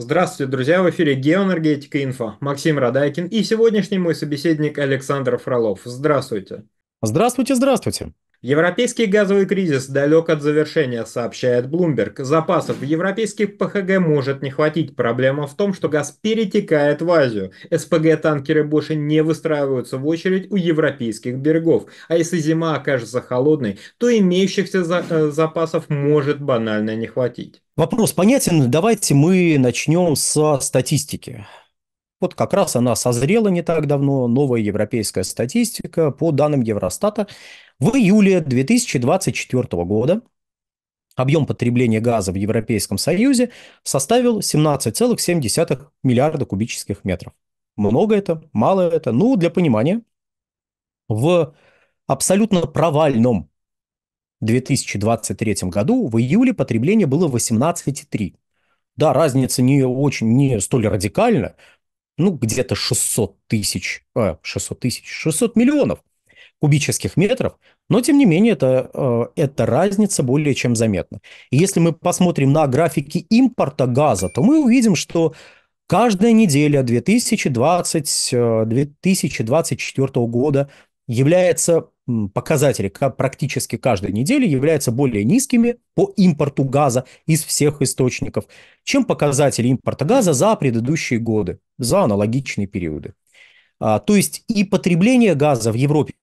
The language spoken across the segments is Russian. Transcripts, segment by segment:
Здравствуйте, друзья! В эфире «Геоэнергетика. Инфо». Максим Радайкин и сегодняшний мой собеседник Александр Фролов. Здравствуйте! Здравствуйте, здравствуйте! Европейский газовый кризис далек от завершения, сообщает Bloomberg. Запасов в европейских ПХГ может не хватить. Проблема в том, что газ перетекает в Азию. СПГ-танкеры больше не выстраиваются в очередь у европейских берегов. А если зима окажется холодной, то имеющихся за э, запасов может банально не хватить. Вопрос понятен. Давайте мы начнем со статистики. Вот как раз она созрела не так давно, новая европейская статистика. По данным Евростата, в июле 2024 года объем потребления газа в Европейском Союзе составил 17,7 миллиарда кубических метров. Много это, мало это. Ну, для понимания, в абсолютно провальном 2023 году в июле потребление было 18,3. Да, разница не очень, не столь радикальна, ну, где-то 600 тысяч, э, 600 тысяч, 600 миллионов кубических метров, но тем не менее это, э, эта разница более чем заметна. И если мы посмотрим на графики импорта газа, то мы увидим, что каждая неделя 2020-2024 э, года является показатели практически каждой недели являются более низкими по импорту газа из всех источников, чем показатели импорта газа за предыдущие годы, за аналогичные периоды. А, то есть и потребление газа в Европе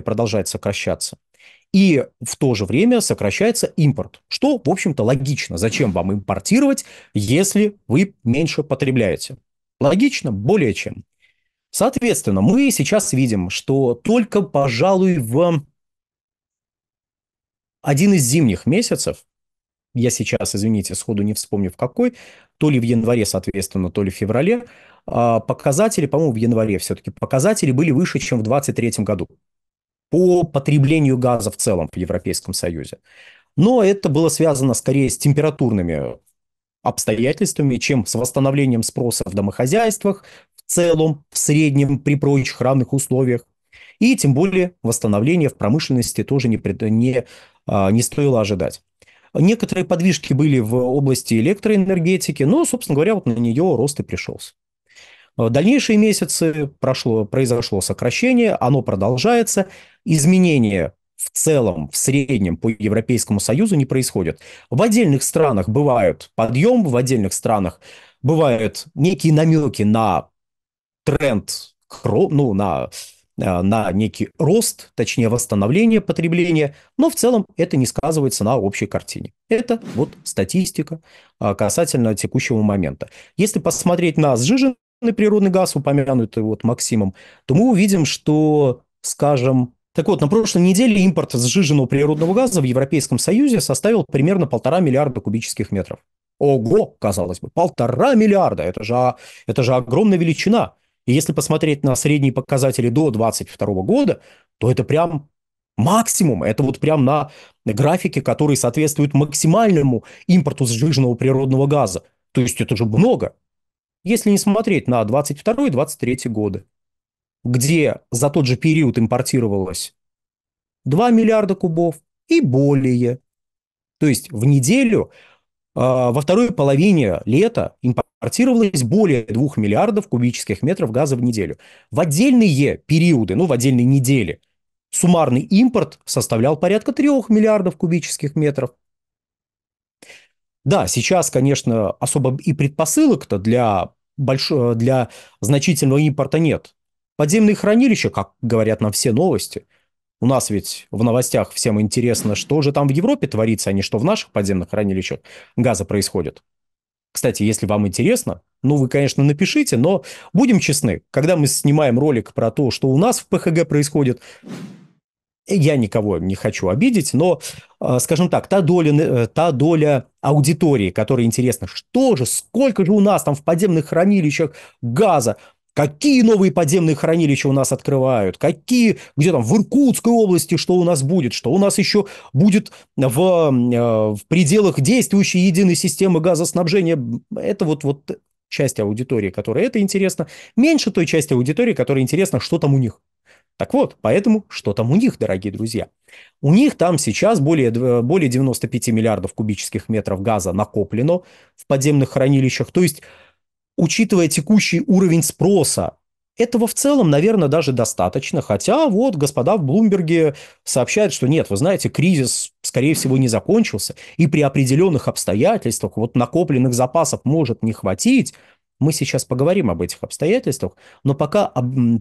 принципе, продолжает сокращаться. И в то же время сокращается импорт, что, в общем-то, логично. Зачем вам импортировать, если вы меньше потребляете? Логично, более чем. Соответственно, мы сейчас видим, что только, пожалуй, в один из зимних месяцев, я сейчас, извините, сходу не вспомню в какой, то ли в январе, соответственно, то ли в феврале, а, показатели, по-моему, в январе все-таки, показатели были выше, чем в 2023 году по потреблению газа в целом в Европейском Союзе. Но это было связано скорее с температурными обстоятельствами, чем с восстановлением спроса в домохозяйствах в целом, в среднем, при прочих равных условиях. И тем более восстановление в промышленности тоже не, не, а, не стоило ожидать. Некоторые подвижки были в области электроэнергетики, но, собственно говоря, вот на нее рост и пришелся. Э, дальнейшие месяцы прошло, произошло сокращение, оно продолжается. Изменения в целом, в среднем по Европейскому Союзу не происходят. В отдельных странах бывают подъем, в отдельных странах бывают некие намеки на тренд, ну, на, э, на некий рост, точнее, восстановление потребления, но в целом это не сказывается на общей картине. Это вот статистика э, касательно текущего момента. Если посмотреть на сжиженный природный газ, упомянутый вот Максимом, то мы увидим, что, скажем, так вот, на прошлой неделе импорт сжиженного природного газа в Европейском Союзе составил примерно полтора миллиарда кубических метров. Ого, казалось бы, полтора миллиарда, это же, это же огромная величина. И если посмотреть на средние показатели до 2022 года, то это прям максимум, это вот прям на графике, который соответствует максимальному импорту сжиженного природного газа. То есть это же много если не смотреть на 22-23 годы, где за тот же период импортировалось 2 миллиарда кубов и более. То есть в неделю а, во второй половине лета импортировалось более 2 миллиардов кубических метров газа в неделю. В отдельные периоды, ну в отдельные недели, суммарный импорт составлял порядка 3 миллиардов кубических метров. Да, сейчас, конечно, особо и предпосылок-то для, больш... для значительного импорта нет. Подземные хранилища, как говорят нам все новости, у нас ведь в новостях всем интересно, что же там в Европе творится, а не что в наших подземных хранилищах газа происходит. Кстати, если вам интересно, ну вы, конечно, напишите, но будем честны, когда мы снимаем ролик про то, что у нас в ПХГ происходит, я никого не хочу обидеть, но, э, скажем так, та доля, э, та доля аудитории, которая интересна, что же, сколько же у нас там в подземных хранилищах газа, Какие новые подземные хранилища у нас открывают? Какие, где там, в Иркутской области, что у нас будет? Что у нас еще будет в, э, в пределах действующей единой системы газоснабжения? Это вот, вот часть аудитории, которая это интересно, меньше той части аудитории, которая интересна, что там у них. Так вот, поэтому что там у них, дорогие друзья? У них там сейчас более, более 95 миллиардов кубических метров газа накоплено в подземных хранилищах. То есть, учитывая текущий уровень спроса этого в целом, наверное, даже достаточно. Хотя вот господа в Блумберге сообщают, что нет, вы знаете, кризис, скорее всего, не закончился. И при определенных обстоятельствах вот накопленных запасов может не хватить. Мы сейчас поговорим об этих обстоятельствах, но пока,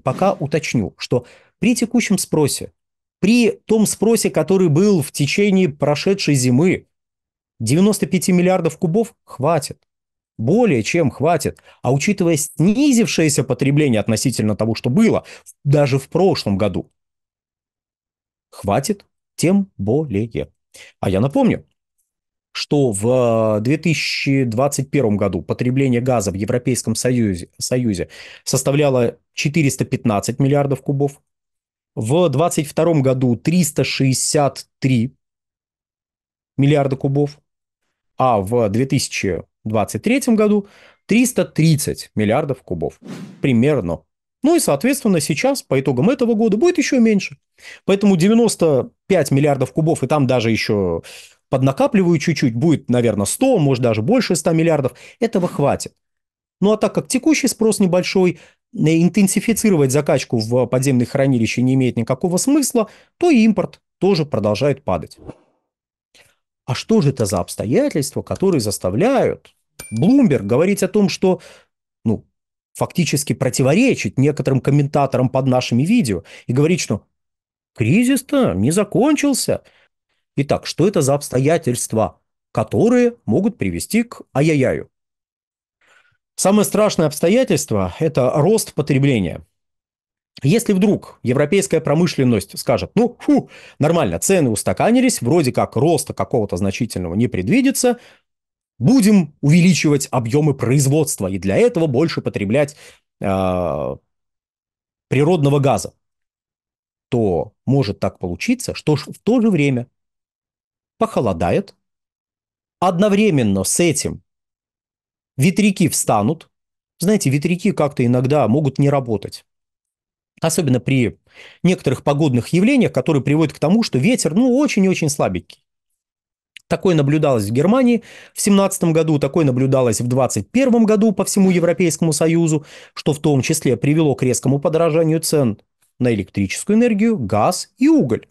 пока уточню, что при текущем спросе, при том спросе, который был в течение прошедшей зимы, 95 миллиардов кубов хватит. Более чем хватит. А учитывая снизившееся потребление относительно того, что было даже в прошлом году, хватит тем более. А я напомню, что в 2021 э, году потребление газа в Европейском Союзе, Союзе составляло 415 миллиардов кубов, в 2022 году 363 миллиарда кубов, а в 2023 году 330 миллиардов кубов. Примерно. Ну и, соответственно, сейчас, по итогам этого года, будет еще меньше. Поэтому 95 миллиардов кубов, и там даже еще поднакапливаю чуть-чуть, будет, наверное, 100, может даже больше 100 миллиардов, этого хватит. Ну а так как текущий спрос небольшой, э, интенсифицировать закачку в подземные хранилища не имеет никакого смысла, то и импорт тоже продолжает падать. А что же это за обстоятельства, которые заставляют Блумберг говорить о том, что ну, фактически противоречит некоторым комментаторам под нашими видео и говорить, что кризис-то не закончился – Итак, что это за обстоятельства, которые могут привести к ай-яй-яю? Самое страшное обстоятельство – это рост потребления. Если вдруг европейская промышленность скажет, ну, фу, нормально, цены устаканились, вроде как роста какого-то значительного не предвидится, будем увеличивать объемы производства и для этого больше потреблять э, природного газа, то может так получиться, что в то же время похолодает, одновременно с этим ветряки встанут. Знаете, ветряки как-то иногда могут не работать. Особенно при некоторых погодных явлениях, которые приводят к тому, что ветер, ну, очень-очень слабенький. Такое наблюдалось в Германии в 17 году, такое наблюдалось в 21 году по всему Европейскому Союзу, что в том числе привело к резкому подорожанию цен на электрическую энергию, газ и уголь.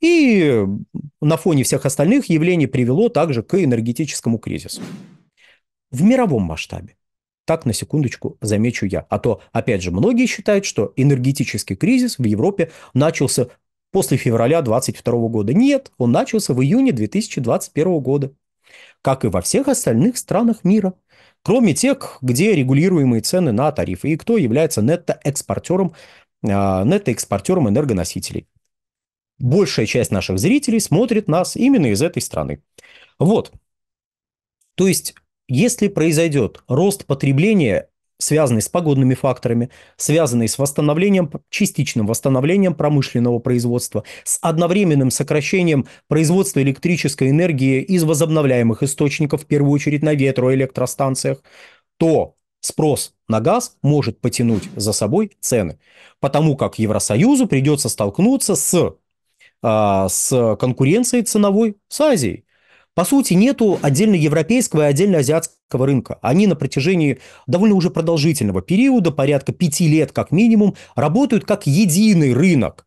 И на фоне всех остальных явлений привело также к энергетическому кризису. В мировом масштабе. Так, на секундочку, замечу я. А то, опять же, многие считают, что энергетический кризис в Европе начался после февраля 2022 года. Нет, он начался в июне 2021 года. Как и во всех остальных странах мира. Кроме тех, где регулируемые цены на тарифы и кто является нетто-экспортером а, нетто-экспортером энергоносителей большая часть наших зрителей смотрит нас именно из этой страны. Вот. То есть, если произойдет рост потребления, связанный с погодными факторами, связанный с восстановлением, частичным восстановлением промышленного производства, с одновременным сокращением производства электрической энергии из возобновляемых источников, в первую очередь на ветроэлектростанциях, то спрос на газ может потянуть за собой цены, потому как Евросоюзу придется столкнуться с а, с конкуренцией ценовой с Азией. По сути, нету отдельно европейского и отдельно азиатского рынка. Они на протяжении довольно уже продолжительного периода, порядка пяти лет как минимум, работают как единый рынок.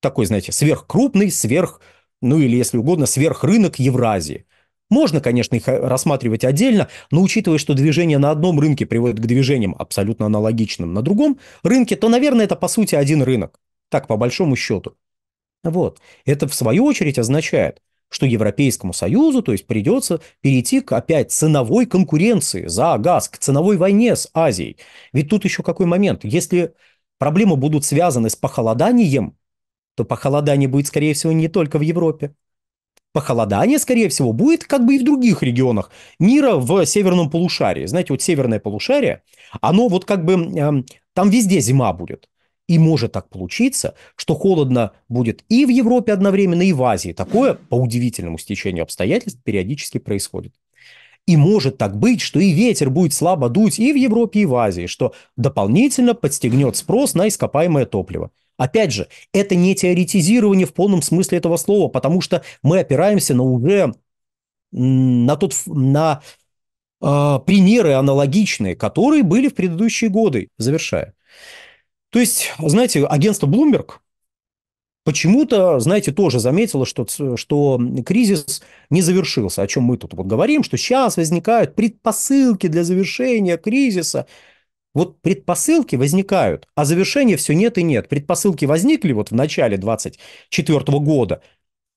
Такой, знаете, сверхкрупный, сверх, ну или если угодно, сверхрынок Евразии. Можно, конечно, их э, рассматривать отдельно, но учитывая, что движение на одном рынке приводит к движениям абсолютно аналогичным на другом рынке, то, наверное, это по сути один рынок. Так, по большому счету. Вот. Это, в свою очередь, означает, что Европейскому Союзу, то есть придется перейти к опять ценовой конкуренции за газ, к ценовой войне с Азией. Ведь тут еще какой момент. Если проблемы будут связаны с похолоданием, то похолодание будет, скорее всего, не только в Европе. Похолодание, скорее всего, будет как бы и в других регионах мира в северном полушарии. Знаете, вот северное полушарие, оно вот как бы, э, там везде зима будет. И может так получиться, что холодно будет и в Европе одновременно, и в Азии. Такое, по удивительному стечению обстоятельств, периодически происходит. И может так быть, что и ветер будет слабо дуть и в Европе, и в Азии, что дополнительно подстегнет спрос на ископаемое топливо. Опять же, это не теоретизирование в полном смысле этого слова, потому что мы опираемся на уже на тот на э, примеры аналогичные, которые были в предыдущие годы, завершая. То есть, знаете, агентство Bloomberg почему-то, знаете, тоже заметило, что, что кризис не завершился, о чем мы тут вот говорим, что сейчас возникают предпосылки для завершения кризиса. Вот предпосылки возникают, а завершения все нет и нет. Предпосылки возникли вот в начале 2024 года,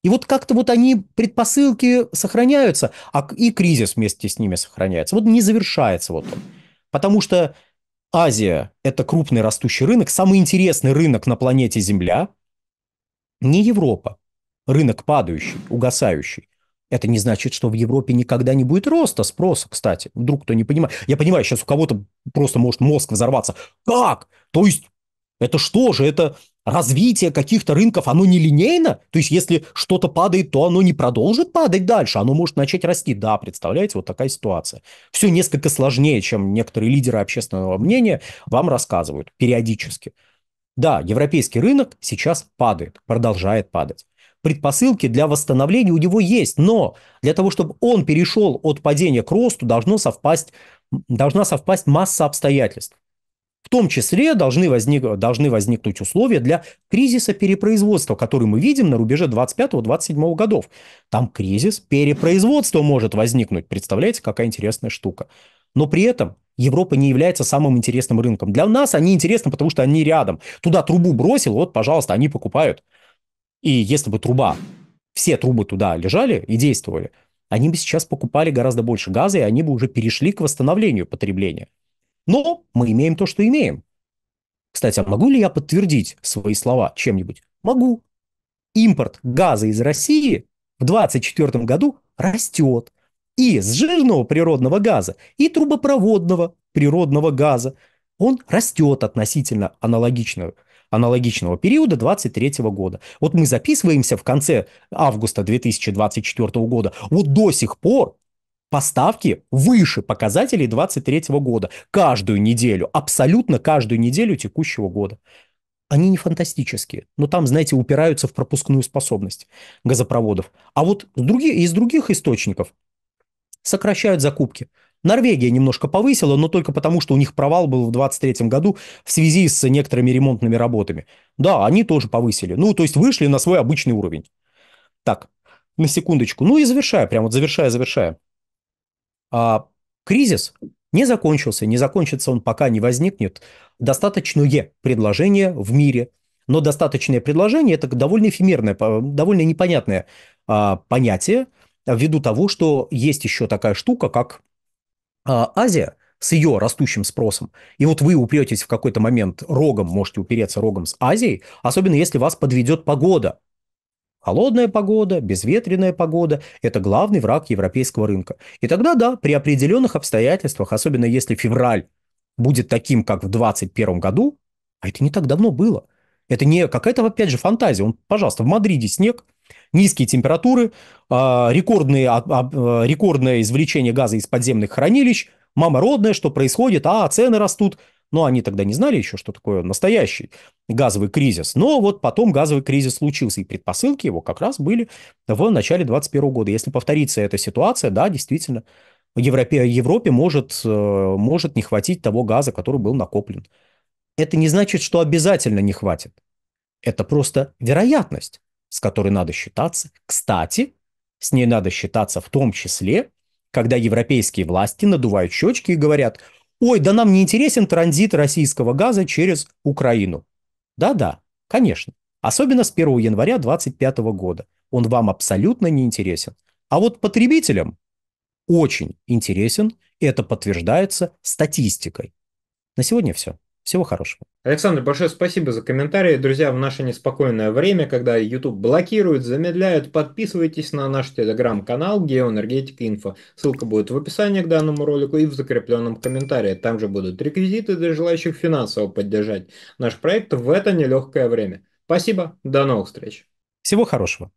и вот как-то вот они, предпосылки сохраняются, а и кризис вместе с ними сохраняется. Вот не завершается вот он. Потому что Азия – это крупный растущий рынок, самый интересный рынок на планете Земля, не Европа. Рынок падающий, угасающий. Это не значит, что в Европе никогда не будет роста спроса, кстати. Вдруг кто не понимает. Я понимаю, сейчас у кого-то просто может мозг взорваться. Как? То есть это что же? Это развитие каких-то рынков, оно не линейно? То есть, если что-то падает, то оно не продолжит падать дальше, оно может начать расти. Да, представляете, вот такая ситуация. Все несколько сложнее, чем некоторые лидеры общественного мнения вам рассказывают периодически. Да, европейский рынок сейчас падает, продолжает падать. Предпосылки для восстановления у него есть, но для того, чтобы он перешел от падения к росту, должно совпасть, должна совпасть масса обстоятельств. В том числе должны, возник, должны возникнуть условия для кризиса перепроизводства, который мы видим на рубеже 25-27 годов. Там кризис перепроизводства может возникнуть. Представляете, какая интересная штука. Но при этом Европа не является самым интересным рынком. Для нас они интересны, потому что они рядом. Туда трубу бросил, вот, пожалуйста, они покупают. И если бы труба, все трубы туда лежали и действовали, они бы сейчас покупали гораздо больше газа, и они бы уже перешли к восстановлению потребления. Но мы имеем то, что имеем. Кстати, а могу ли я подтвердить свои слова чем-нибудь? Могу. Импорт газа из России в 2024 году растет. И с жирного природного газа, и трубопроводного природного газа он растет относительно аналогичного, аналогичного периода 2023 года. Вот мы записываемся в конце августа 2024 года. Вот до сих пор поставки выше показателей 2023 года. Каждую неделю, абсолютно каждую неделю текущего года. Они не фантастические, но там, знаете, упираются в пропускную способность газопроводов. А вот другие, из других источников сокращают закупки. Норвегия немножко повысила, но только потому, что у них провал был в 2023 году в связи с некоторыми ремонтными работами. Да, они тоже повысили. Ну, то есть вышли на свой обычный уровень. Так, на секундочку. Ну и завершая, прям вот завершая, завершая а, кризис не закончился, не закончится он пока не возникнет. Достаточное предложение в мире, но достаточное предложение – это довольно эфемерное, довольно непонятное а, понятие ввиду того, что есть еще такая штука, как а, Азия с ее растущим спросом. И вот вы упретесь в какой-то момент рогом, можете упереться рогом с Азией, особенно если вас подведет погода. Холодная погода, безветренная погода – это главный враг европейского рынка. И тогда, да, при определенных обстоятельствах, особенно если февраль будет таким, как в 2021 году, а это не так давно было. Это не какая-то, опять же, фантазия. Он, пожалуйста, в Мадриде снег, низкие температуры, а, рекордные, э, рекордное извлечение газа из подземных хранилищ, мама родная, что происходит, а цены растут – но они тогда не знали еще, что такое настоящий газовый кризис. Но вот потом газовый кризис случился, и предпосылки его как раз были в начале 2021 года. Если повторится эта ситуация, да, действительно, Европе, Европе может, э, может не хватить того газа, который был накоплен. Это не значит, что обязательно не хватит. Это просто вероятность, с которой надо считаться. Кстати, с ней надо считаться в том числе, когда европейские власти надувают щечки и говорят – ой, да нам не интересен транзит российского газа через Украину. Да-да, конечно. Особенно с 1 января 2025 года. Он вам абсолютно не интересен. А вот потребителям очень интересен. Это подтверждается статистикой. На сегодня все. Всего хорошего. Александр, большое спасибо за комментарии. Друзья, в наше неспокойное время, когда YouTube блокирует, замедляют, подписывайтесь на наш телеграм-канал Геоэнергетика Инфо. Ссылка будет в описании к данному ролику и в закрепленном комментарии. Там же будут реквизиты для желающих финансово поддержать наш проект в это нелегкое время. Спасибо, до новых встреч. Всего хорошего.